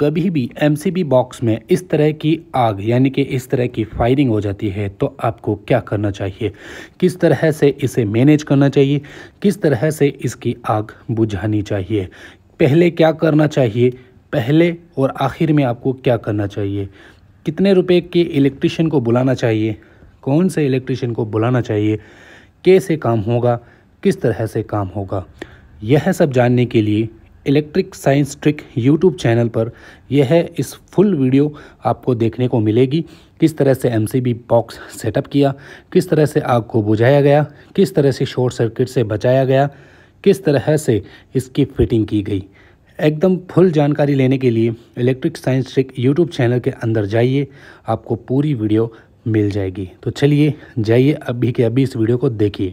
कभी भी M box में इस तरह की आग यानी कि इस तरह की फायरिंग हो जाती है तो आपको क्या करना चाहिए किस तरह से इसे मैनेज करना चाहिए किस तरह से इसकी आग बुझानी चाहिए पहले क्या करना चाहिए पहले और आखिर में आपको क्या करना चाहिए कितने रुपए के इलेक्ट्रिशियन को बुलाना चाहिए कौन से इलेक्ट्रिशियन को बुलाना चाहिए कैसे काम होगा किस तरह से काम होगा यह सब जानने के लिए electric science trick YouTube channel पर यह है इस फुल वीडियो आपको देखने को मिलेगी किस तरह से एमसीबी बॉक्स सेटअप किया किस तरह से आग को बुझाया गया किस तरह से शॉर्ट सर्किट से बचाया गया किस तरह से इसकी फिटिंग की गई एकदम फुल जानकारी लेने के लिए electric science trick YouTube channel के अंदर जाइए आपको पूरी वीडियो मिल जाएगी तो चलिए जाइए अभी के अभी इस वीडियो को देखिए